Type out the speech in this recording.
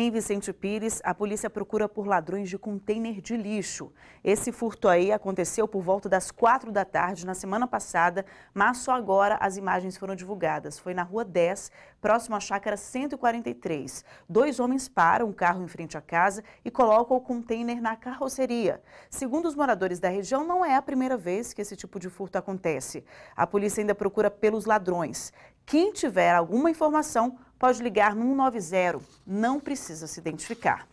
Em Vicente Pires, a polícia procura por ladrões de container de lixo. Esse furto aí aconteceu por volta das quatro da tarde na semana passada, mas só agora as imagens foram divulgadas. Foi na Rua 10, próximo à Chácara 143. Dois homens param o carro em frente à casa e colocam o container na carroceria. Segundo os moradores da região, não é a primeira vez que esse tipo de furto acontece. A polícia ainda procura pelos ladrões. Quem tiver alguma informação pode ligar no 190, não precisa se identificar.